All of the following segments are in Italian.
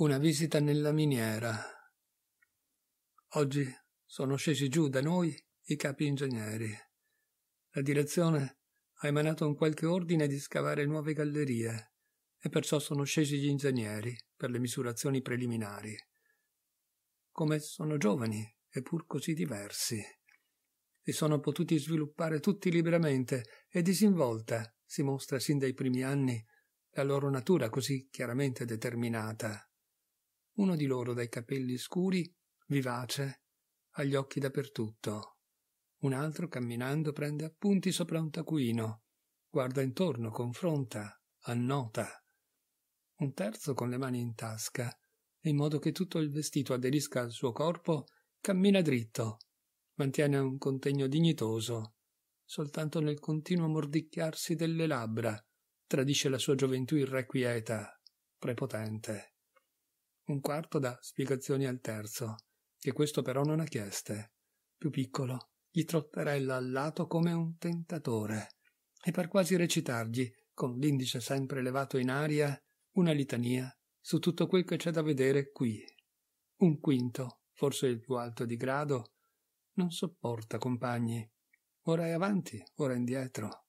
Una visita nella miniera. Oggi sono scesi giù da noi i capi ingegneri. La direzione ha emanato un qualche ordine di scavare nuove gallerie e perciò sono scesi gli ingegneri per le misurazioni preliminari. Come sono giovani e pur così diversi. Si sono potuti sviluppare tutti liberamente e disinvolta si mostra sin dai primi anni la loro natura così chiaramente determinata uno di loro dai capelli scuri, vivace, agli occhi dappertutto. Un altro, camminando, prende appunti sopra un taccuino, guarda intorno, confronta, annota. Un terzo con le mani in tasca, in modo che tutto il vestito aderisca al suo corpo, cammina dritto, mantiene un contegno dignitoso, soltanto nel continuo mordicchiarsi delle labbra tradisce la sua gioventù irrequieta, prepotente un quarto dà spiegazioni al terzo, che questo però non ha chieste. Più piccolo, gli trotterella al lato come un tentatore, e per quasi recitargli, con l'indice sempre levato in aria, una litania su tutto quel che c'è da vedere qui. Un quinto, forse il più alto di grado, non sopporta compagni. Ora è avanti, ora indietro.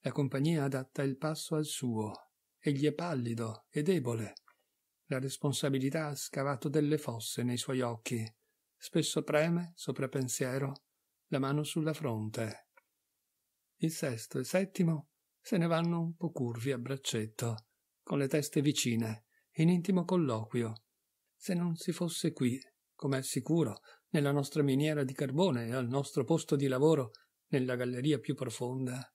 La compagnia adatta il passo al suo. Egli è pallido e debole, la responsabilità ha scavato delle fosse nei suoi occhi. Spesso preme, sopra pensiero, la mano sulla fronte. Il sesto e settimo se ne vanno un po' curvi a braccetto, con le teste vicine, in intimo colloquio. Se non si fosse qui, com'è sicuro, nella nostra miniera di carbone e al nostro posto di lavoro, nella galleria più profonda,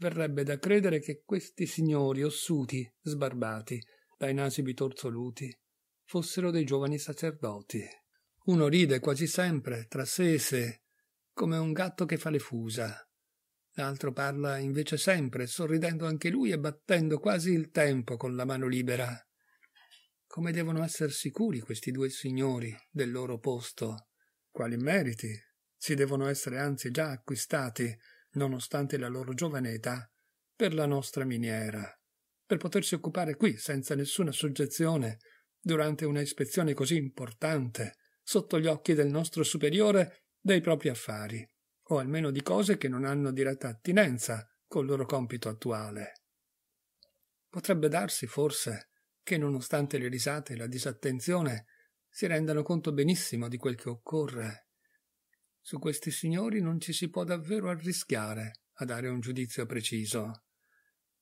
verrebbe da credere che questi signori ossuti, sbarbati, dai nasi bitorzoluti, fossero dei giovani sacerdoti. Uno ride quasi sempre tra sé e sé, come un gatto che fa le fusa. L'altro parla invece sempre, sorridendo anche lui e battendo quasi il tempo con la mano libera. Come devono essere sicuri questi due signori del loro posto? Quali meriti? Si devono essere anzi già acquistati, nonostante la loro giovane età, per la nostra miniera per potersi occupare qui senza nessuna soggezione, durante una ispezione così importante, sotto gli occhi del nostro superiore, dei propri affari, o almeno di cose che non hanno diretta attinenza col loro compito attuale. Potrebbe darsi, forse, che nonostante le risate e la disattenzione, si rendano conto benissimo di quel che occorre. Su questi signori non ci si può davvero arrischiare a dare un giudizio preciso.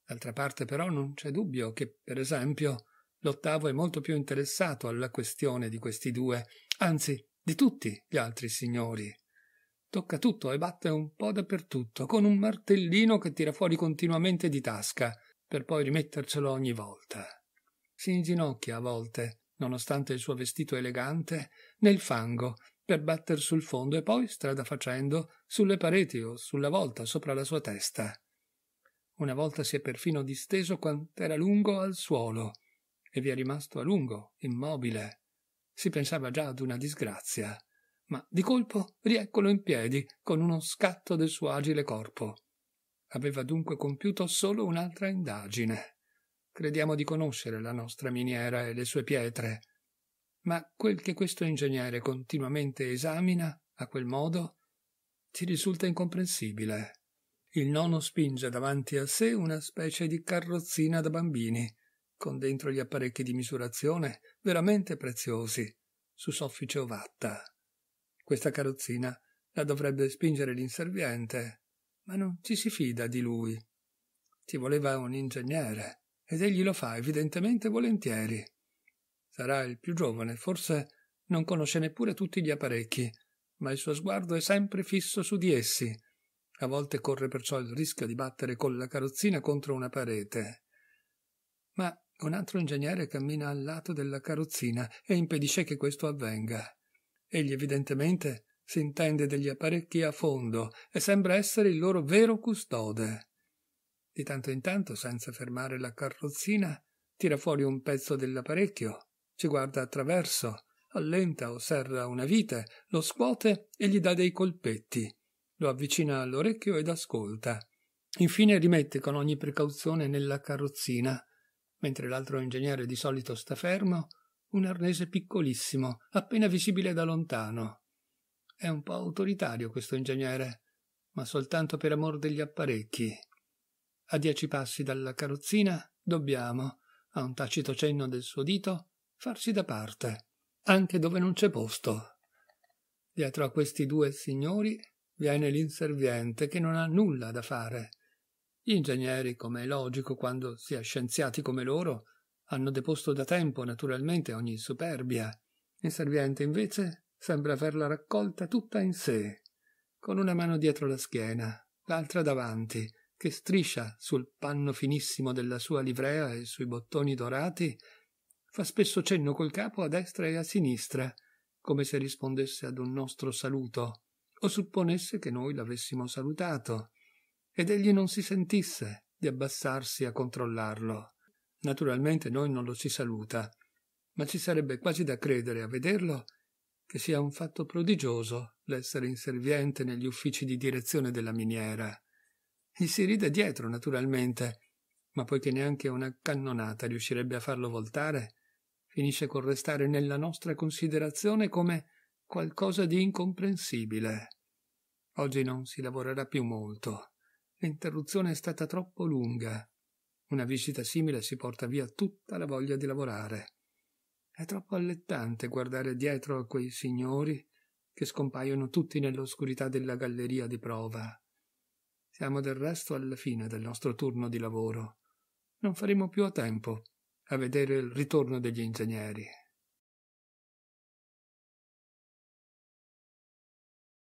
D'altra parte però non c'è dubbio che, per esempio, l'ottavo è molto più interessato alla questione di questi due, anzi di tutti gli altri signori. Tocca tutto e batte un po' dappertutto, con un martellino che tira fuori continuamente di tasca, per poi rimettercelo ogni volta. Si inginocchia a volte, nonostante il suo vestito elegante, nel fango, per batter sul fondo e poi, strada facendo, sulle pareti o sulla volta sopra la sua testa. Una volta si è perfino disteso quant'era lungo al suolo e vi è rimasto a lungo, immobile. Si pensava già ad una disgrazia, ma di colpo rieccolo in piedi con uno scatto del suo agile corpo. Aveva dunque compiuto solo un'altra indagine. Crediamo di conoscere la nostra miniera e le sue pietre, ma quel che questo ingegnere continuamente esamina a quel modo ci risulta incomprensibile il nonno spinge davanti a sé una specie di carrozzina da bambini, con dentro gli apparecchi di misurazione veramente preziosi, su soffice ovatta. Questa carrozzina la dovrebbe spingere l'inserviente, ma non ci si fida di lui. Ci voleva un ingegnere, ed egli lo fa evidentemente volentieri. Sarà il più giovane, forse non conosce neppure tutti gli apparecchi, ma il suo sguardo è sempre fisso su di essi, a volte corre perciò il rischio di battere con la carrozzina contro una parete. Ma un altro ingegnere cammina al lato della carrozzina e impedisce che questo avvenga. Egli evidentemente si intende degli apparecchi a fondo e sembra essere il loro vero custode. Di tanto in tanto, senza fermare la carrozzina, tira fuori un pezzo dell'apparecchio, ci guarda attraverso, allenta o serra una vite, lo scuote e gli dà dei colpetti lo avvicina all'orecchio ed ascolta. Infine rimette con ogni precauzione nella carrozzina, mentre l'altro ingegnere di solito sta fermo, un arnese piccolissimo, appena visibile da lontano. È un po' autoritario questo ingegnere, ma soltanto per amor degli apparecchi. A dieci passi dalla carrozzina dobbiamo, a un tacito cenno del suo dito, farsi da parte, anche dove non c'è posto. Dietro a questi due signori viene l'inserviente che non ha nulla da fare. Gli ingegneri, come è logico quando si è scienziati come loro, hanno deposto da tempo naturalmente ogni superbia. L'inserviente invece sembra averla raccolta tutta in sé, con una mano dietro la schiena, l'altra davanti, che striscia sul panno finissimo della sua livrea e sui bottoni dorati, fa spesso cenno col capo a destra e a sinistra, come se rispondesse ad un nostro saluto o supponesse che noi l'avessimo salutato, ed egli non si sentisse di abbassarsi a controllarlo. Naturalmente noi non lo si saluta, ma ci sarebbe quasi da credere a vederlo che sia un fatto prodigioso l'essere inserviente negli uffici di direzione della miniera. Gli si ride dietro, naturalmente, ma poiché neanche una cannonata riuscirebbe a farlo voltare, finisce col restare nella nostra considerazione come qualcosa di incomprensibile. Oggi non si lavorerà più molto. L'interruzione è stata troppo lunga. Una visita simile si porta via tutta la voglia di lavorare. È troppo allettante guardare dietro a quei signori che scompaiono tutti nell'oscurità della galleria di prova. Siamo del resto alla fine del nostro turno di lavoro. Non faremo più a tempo a vedere il ritorno degli ingegneri.